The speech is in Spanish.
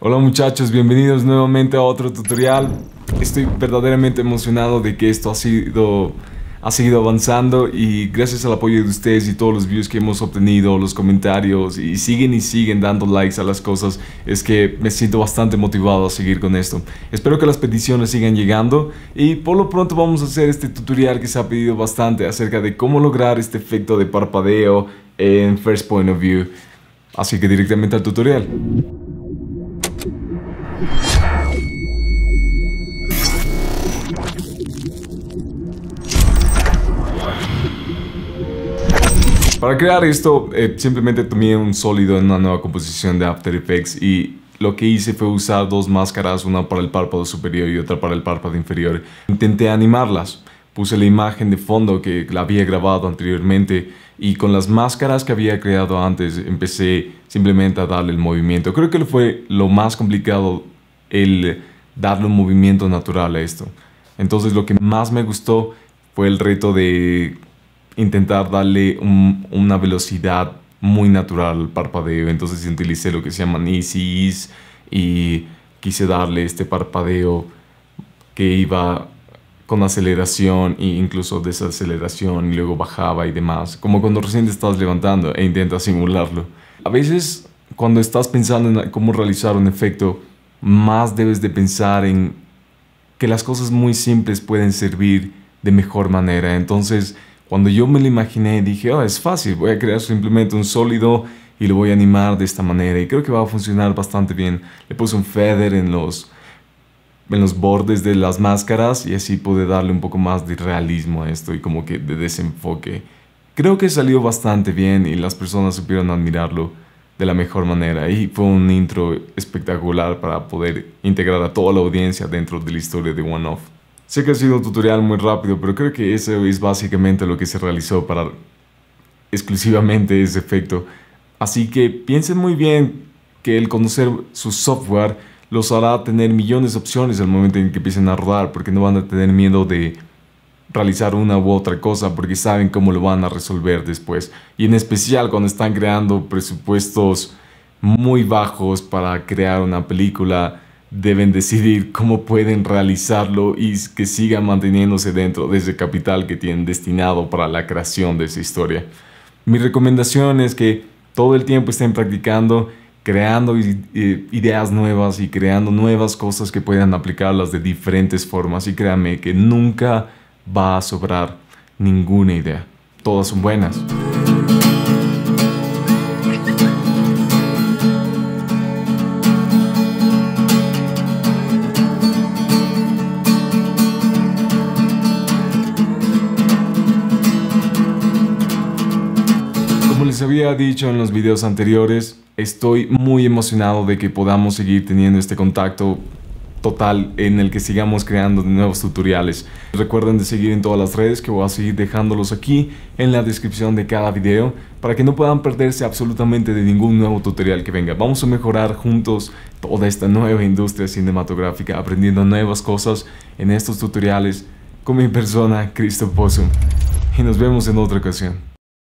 Hola muchachos, bienvenidos nuevamente a otro tutorial. Estoy verdaderamente emocionado de que esto ha sido ha seguido avanzando y gracias al apoyo de ustedes y todos los views que hemos obtenido, los comentarios y siguen y siguen dando likes a las cosas, es que me siento bastante motivado a seguir con esto. Espero que las peticiones sigan llegando y por lo pronto vamos a hacer este tutorial que se ha pedido bastante acerca de cómo lograr este efecto de parpadeo en First Point of View. Así que directamente al tutorial. Para crear esto, eh, simplemente tomé un sólido en una nueva composición de After Effects y lo que hice fue usar dos máscaras, una para el párpado superior y otra para el párpado inferior. Intenté animarlas. Puse la imagen de fondo que la había grabado anteriormente y con las máscaras que había creado antes empecé simplemente a darle el movimiento. Creo que fue lo más complicado el darle un movimiento natural a esto. Entonces lo que más me gustó fue el reto de intentar darle una velocidad muy natural al parpadeo. Entonces utilicé lo que se llama easy y quise darle este parpadeo que iba con aceleración e incluso desaceleración y luego bajaba y demás, como cuando recién te estás levantando e intentas simularlo. A veces cuando estás pensando en cómo realizar un efecto, más debes de pensar en que las cosas muy simples pueden servir de mejor manera. Entonces, cuando yo me lo imaginé, dije, oh, es fácil, voy a crear simplemente un sólido y lo voy a animar de esta manera. Y creo que va a funcionar bastante bien. Le puse un feather en los en los bordes de las máscaras y así pude darle un poco más de realismo a esto y como que de desenfoque. Creo que salió bastante bien y las personas supieron admirarlo de la mejor manera y fue un intro espectacular para poder integrar a toda la audiencia dentro de la historia de One Off. Sé que ha sido un tutorial muy rápido, pero creo que eso es básicamente lo que se realizó para exclusivamente ese efecto. Así que piensen muy bien que el conocer su software los hará tener millones de opciones al momento en que empiecen a rodar, porque no van a tener miedo de realizar una u otra cosa porque saben cómo lo van a resolver después. Y en especial cuando están creando presupuestos muy bajos para crear una película, deben decidir cómo pueden realizarlo y que sigan manteniéndose dentro de ese capital que tienen destinado para la creación de esa historia. Mi recomendación es que todo el tiempo estén practicando creando ideas nuevas y creando nuevas cosas que puedan aplicarlas de diferentes formas. Y créanme que nunca va a sobrar ninguna idea. Todas son buenas. había dicho en los videos anteriores, estoy muy emocionado de que podamos seguir teniendo este contacto total en el que sigamos creando nuevos tutoriales. Recuerden de seguir en todas las redes que voy a seguir dejándolos aquí en la descripción de cada video para que no puedan perderse absolutamente de ningún nuevo tutorial que venga. Vamos a mejorar juntos toda esta nueva industria cinematográfica aprendiendo nuevas cosas en estos tutoriales con mi persona Cristo Pozo. Y nos vemos en otra ocasión.